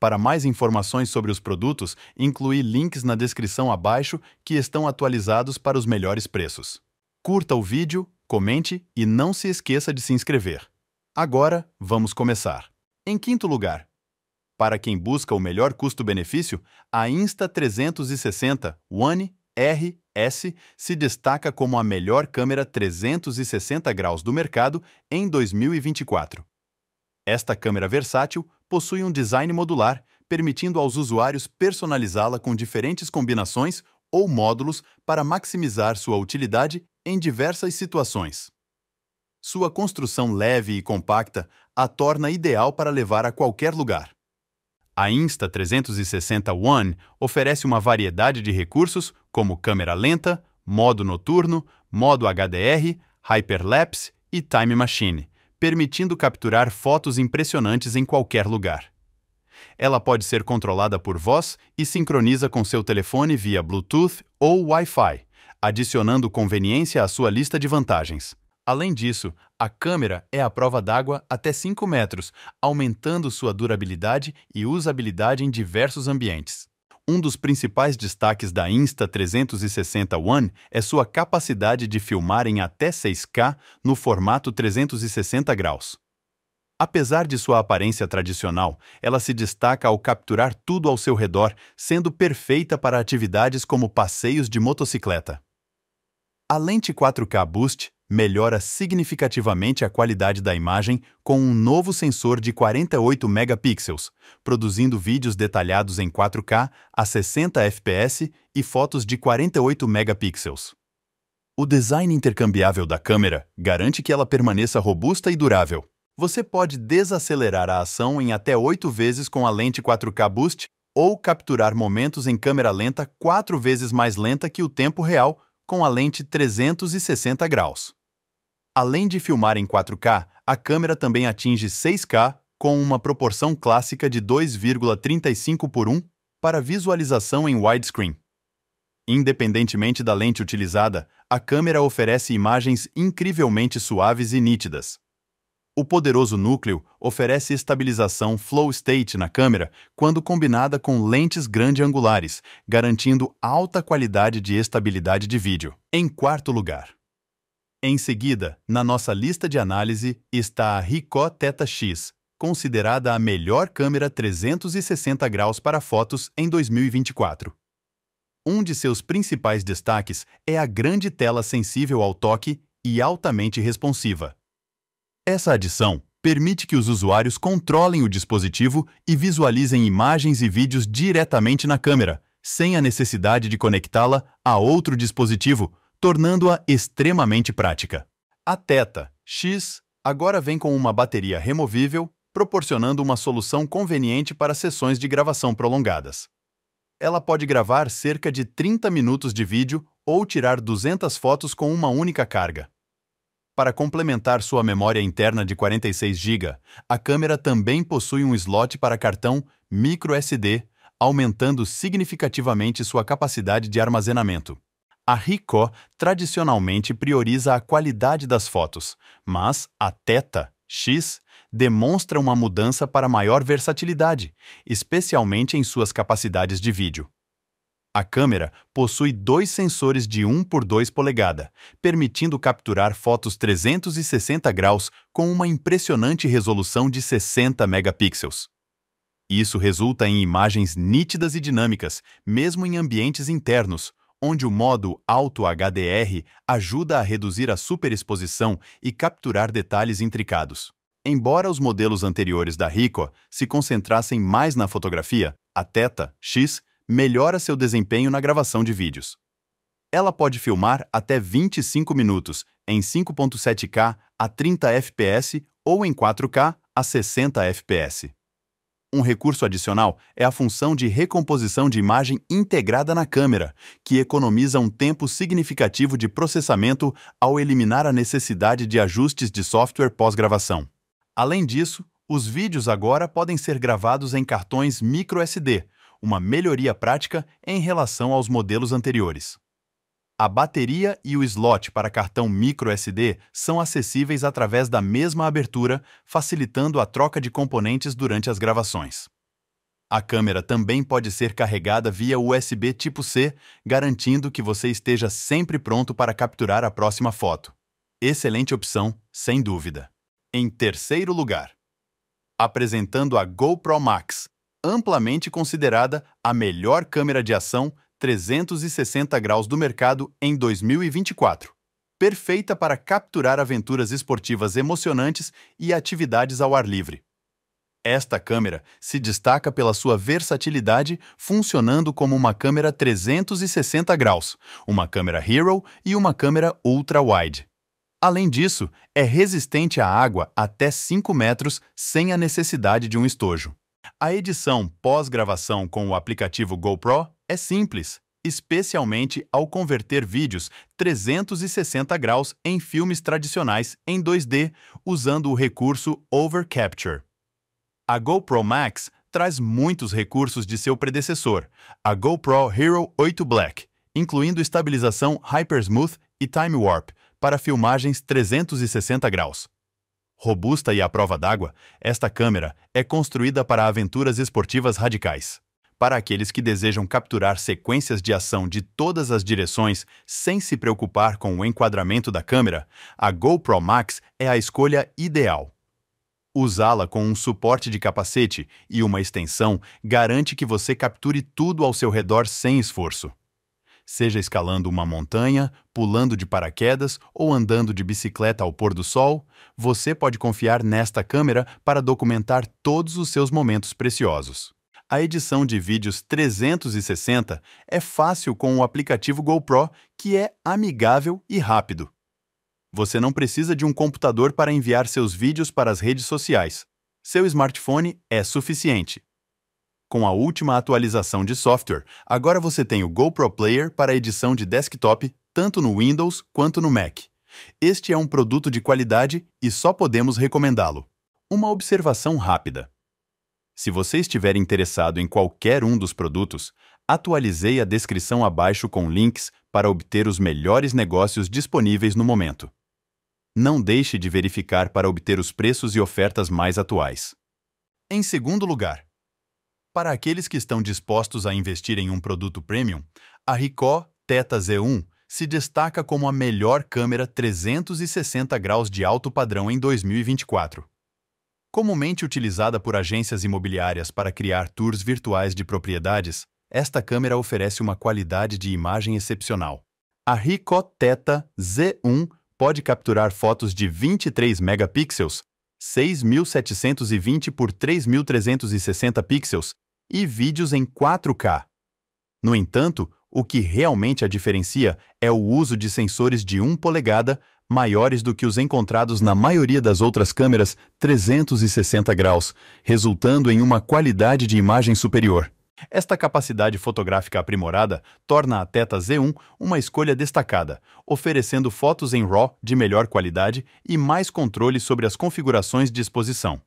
Para mais informações sobre os produtos, incluí links na descrição abaixo que estão atualizados para os melhores preços. Curta o vídeo, comente e não se esqueça de se inscrever. Agora, vamos começar. Em quinto lugar, para quem busca o melhor custo-benefício, a Insta360 One RS se destaca como a melhor câmera 360 graus do mercado em 2024. Esta câmera versátil possui um design modular, permitindo aos usuários personalizá-la com diferentes combinações ou módulos para maximizar sua utilidade em diversas situações. Sua construção leve e compacta a torna ideal para levar a qualquer lugar. A Insta360 One oferece uma variedade de recursos como câmera lenta, modo noturno, modo HDR, hyperlapse e time machine permitindo capturar fotos impressionantes em qualquer lugar. Ela pode ser controlada por voz e sincroniza com seu telefone via Bluetooth ou Wi-Fi, adicionando conveniência à sua lista de vantagens. Além disso, a câmera é à prova d'água até 5 metros, aumentando sua durabilidade e usabilidade em diversos ambientes um dos principais destaques da Insta360 One é sua capacidade de filmar em até 6K no formato 360 graus. Apesar de sua aparência tradicional, ela se destaca ao capturar tudo ao seu redor, sendo perfeita para atividades como passeios de motocicleta. A lente 4K Boost melhora significativamente a qualidade da imagem com um novo sensor de 48 megapixels, produzindo vídeos detalhados em 4K a 60 fps e fotos de 48 megapixels. O design intercambiável da câmera garante que ela permaneça robusta e durável. Você pode desacelerar a ação em até 8 vezes com a lente 4K Boost ou capturar momentos em câmera lenta 4 vezes mais lenta que o tempo real com a lente 360 graus. Além de filmar em 4K, a câmera também atinge 6K, com uma proporção clássica de 2,35 por 1 para visualização em widescreen. Independentemente da lente utilizada, a câmera oferece imagens incrivelmente suaves e nítidas. O poderoso núcleo oferece estabilização flow state na câmera quando combinada com lentes grande angulares, garantindo alta qualidade de estabilidade de vídeo. Em quarto lugar, em seguida, na nossa lista de análise está a Ricoh Theta X, considerada a melhor câmera 360 graus para fotos em 2024. Um de seus principais destaques é a grande tela sensível ao toque e altamente responsiva. Essa adição permite que os usuários controlem o dispositivo e visualizem imagens e vídeos diretamente na câmera, sem a necessidade de conectá-la a outro dispositivo, tornando-a extremamente prática. A Teta X agora vem com uma bateria removível, proporcionando uma solução conveniente para sessões de gravação prolongadas. Ela pode gravar cerca de 30 minutos de vídeo ou tirar 200 fotos com uma única carga. Para complementar sua memória interna de 46 GB, a câmera também possui um slot para cartão microSD, aumentando significativamente sua capacidade de armazenamento. A Ricoh tradicionalmente prioriza a qualidade das fotos, mas a Theta X demonstra uma mudança para maior versatilidade, especialmente em suas capacidades de vídeo. A câmera possui dois sensores de 1 por 2 polegada, permitindo capturar fotos 360 graus com uma impressionante resolução de 60 megapixels. Isso resulta em imagens nítidas e dinâmicas, mesmo em ambientes internos, onde o modo Alto HDR ajuda a reduzir a superexposição e capturar detalhes intricados. Embora os modelos anteriores da Ricoh se concentrassem mais na fotografia, a Theta X melhora seu desempenho na gravação de vídeos. Ela pode filmar até 25 minutos em 5.7K a 30 fps ou em 4K a 60 fps. Um recurso adicional é a função de recomposição de imagem integrada na câmera, que economiza um tempo significativo de processamento ao eliminar a necessidade de ajustes de software pós-gravação. Além disso, os vídeos agora podem ser gravados em cartões microSD, uma melhoria prática em relação aos modelos anteriores. A bateria e o slot para cartão microSD são acessíveis através da mesma abertura, facilitando a troca de componentes durante as gravações. A câmera também pode ser carregada via USB tipo C, garantindo que você esteja sempre pronto para capturar a próxima foto. Excelente opção, sem dúvida. Em terceiro lugar, apresentando a GoPro Max, amplamente considerada a melhor câmera de ação 360 graus do mercado em 2024. Perfeita para capturar aventuras esportivas emocionantes e atividades ao ar livre. Esta câmera se destaca pela sua versatilidade, funcionando como uma câmera 360 graus, uma câmera Hero e uma câmera ultra-wide. Além disso, é resistente à água até 5 metros sem a necessidade de um estojo. A edição pós-gravação com o aplicativo GoPro é simples, especialmente ao converter vídeos 360 graus em filmes tradicionais em 2D usando o recurso Overcapture. A GoPro Max traz muitos recursos de seu predecessor, a GoPro Hero 8 Black, incluindo estabilização Hypersmooth e Time Warp para filmagens 360 graus robusta e à prova d'água, esta câmera é construída para aventuras esportivas radicais. Para aqueles que desejam capturar sequências de ação de todas as direções sem se preocupar com o enquadramento da câmera, a GoPro Max é a escolha ideal. Usá-la com um suporte de capacete e uma extensão garante que você capture tudo ao seu redor sem esforço seja escalando uma montanha, pulando de paraquedas ou andando de bicicleta ao pôr do sol, você pode confiar nesta câmera para documentar todos os seus momentos preciosos. A edição de vídeos 360 é fácil com o aplicativo GoPro, que é amigável e rápido. Você não precisa de um computador para enviar seus vídeos para as redes sociais. Seu smartphone é suficiente. Com a última atualização de software, agora você tem o GoPro Player para edição de desktop, tanto no Windows quanto no Mac. Este é um produto de qualidade e só podemos recomendá-lo. Uma observação rápida. Se você estiver interessado em qualquer um dos produtos, atualizei a descrição abaixo com links para obter os melhores negócios disponíveis no momento. Não deixe de verificar para obter os preços e ofertas mais atuais. Em segundo lugar, para aqueles que estão dispostos a investir em um produto premium, a Ricoh Theta Z1 se destaca como a melhor câmera 360 graus de alto padrão em 2024. Comumente utilizada por agências imobiliárias para criar tours virtuais de propriedades, esta câmera oferece uma qualidade de imagem excepcional. A Ricoh Theta Z1 pode capturar fotos de 23 megapixels, 6.720 por 3.360 pixels e vídeos em 4K. No entanto, o que realmente a diferencia é o uso de sensores de 1 polegada, maiores do que os encontrados na maioria das outras câmeras 360 graus, resultando em uma qualidade de imagem superior. Esta capacidade fotográfica aprimorada torna a Teta Z1 uma escolha destacada, oferecendo fotos em RAW de melhor qualidade e mais controle sobre as configurações de exposição.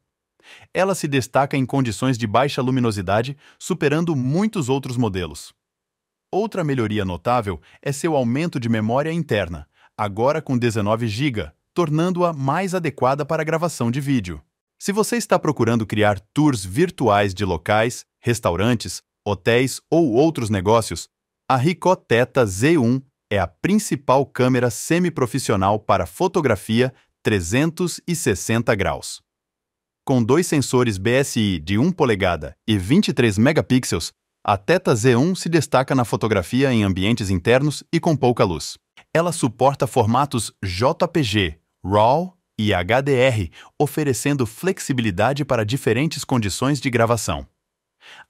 Ela se destaca em condições de baixa luminosidade, superando muitos outros modelos. Outra melhoria notável é seu aumento de memória interna, agora com 19 GB, tornando-a mais adequada para gravação de vídeo. Se você está procurando criar tours virtuais de locais, restaurantes, hotéis ou outros negócios, a Ricoh Theta Z1 é a principal câmera semiprofissional para fotografia 360 graus. Com dois sensores BSI de 1 polegada e 23 megapixels, a Theta Z1 se destaca na fotografia em ambientes internos e com pouca luz. Ela suporta formatos JPG, RAW e HDR, oferecendo flexibilidade para diferentes condições de gravação.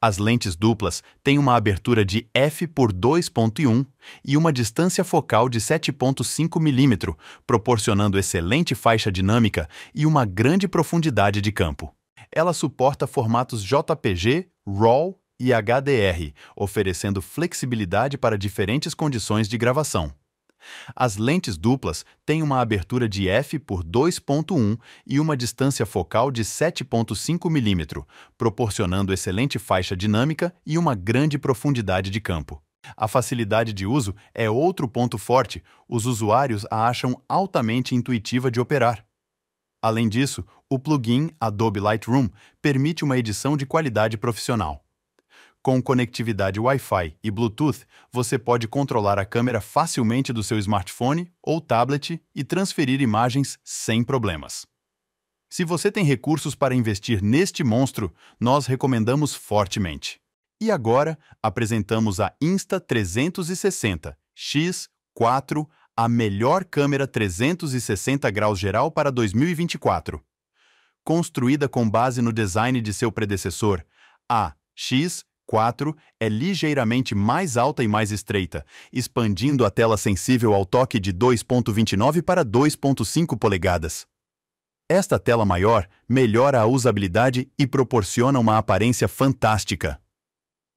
As lentes duplas têm uma abertura de f por 2.1 e uma distância focal de 7.5 mm, proporcionando excelente faixa dinâmica e uma grande profundidade de campo. Ela suporta formatos JPG, RAW e HDR, oferecendo flexibilidade para diferentes condições de gravação. As lentes duplas têm uma abertura de f por 2.1 e uma distância focal de 7.5 mm, proporcionando excelente faixa dinâmica e uma grande profundidade de campo. A facilidade de uso é outro ponto forte, os usuários a acham altamente intuitiva de operar. Além disso, o plugin Adobe Lightroom permite uma edição de qualidade profissional. Com conectividade Wi-Fi e Bluetooth, você pode controlar a câmera facilmente do seu smartphone ou tablet e transferir imagens sem problemas. Se você tem recursos para investir neste monstro, nós recomendamos fortemente. E agora, apresentamos a Insta360 X4, a melhor câmera 360 graus geral para 2024. Construída com base no design de seu predecessor, a X4 4 é ligeiramente mais alta e mais estreita, expandindo a tela sensível ao toque de 2.29 para 2.5 polegadas. Esta tela maior melhora a usabilidade e proporciona uma aparência fantástica.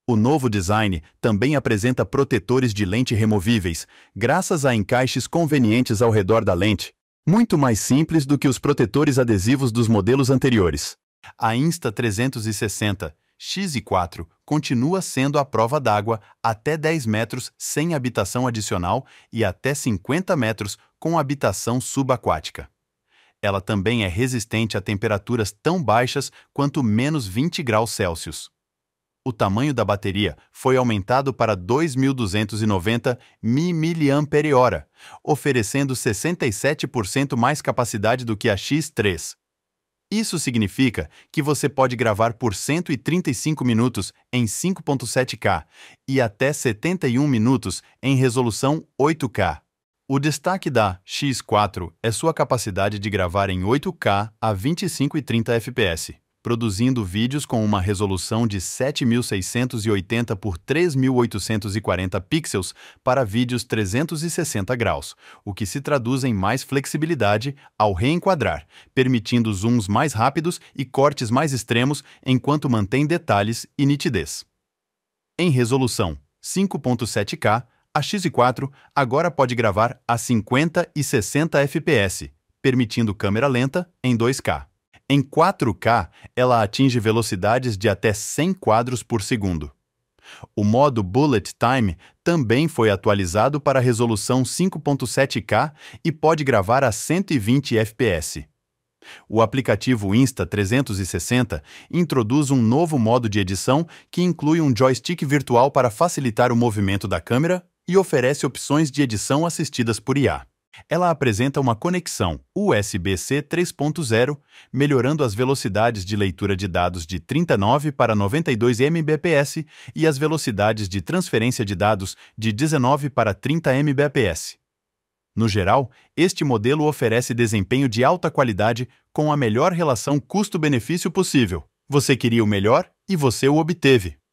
O novo design também apresenta protetores de lente removíveis, graças a encaixes convenientes ao redor da lente, muito mais simples do que os protetores adesivos dos modelos anteriores. A Insta360 X e 4 continua sendo a prova d'água até 10 metros sem habitação adicional e até 50 metros com habitação subaquática. Ela também é resistente a temperaturas tão baixas quanto menos 20 graus Celsius. O tamanho da bateria foi aumentado para 2.290 mAh, oferecendo 67% mais capacidade do que a X3. Isso significa que você pode gravar por 135 minutos em 5.7K e até 71 minutos em resolução 8K. O destaque da X4 é sua capacidade de gravar em 8K a 25 e 30 fps produzindo vídeos com uma resolução de 7680 por 3840 pixels para vídeos 360 graus, o que se traduz em mais flexibilidade ao reenquadrar, permitindo zooms mais rápidos e cortes mais extremos enquanto mantém detalhes e nitidez. Em resolução 5.7K, a X4 agora pode gravar a 50 e 60 fps, permitindo câmera lenta em 2K. Em 4K, ela atinge velocidades de até 100 quadros por segundo. O modo Bullet Time também foi atualizado para a resolução 5.7K e pode gravar a 120 FPS. O aplicativo Insta360 introduz um novo modo de edição que inclui um joystick virtual para facilitar o movimento da câmera e oferece opções de edição assistidas por IA. Ela apresenta uma conexão USB-C 3.0, melhorando as velocidades de leitura de dados de 39 para 92 Mbps e as velocidades de transferência de dados de 19 para 30 Mbps. No geral, este modelo oferece desempenho de alta qualidade com a melhor relação custo-benefício possível. Você queria o melhor e você o obteve.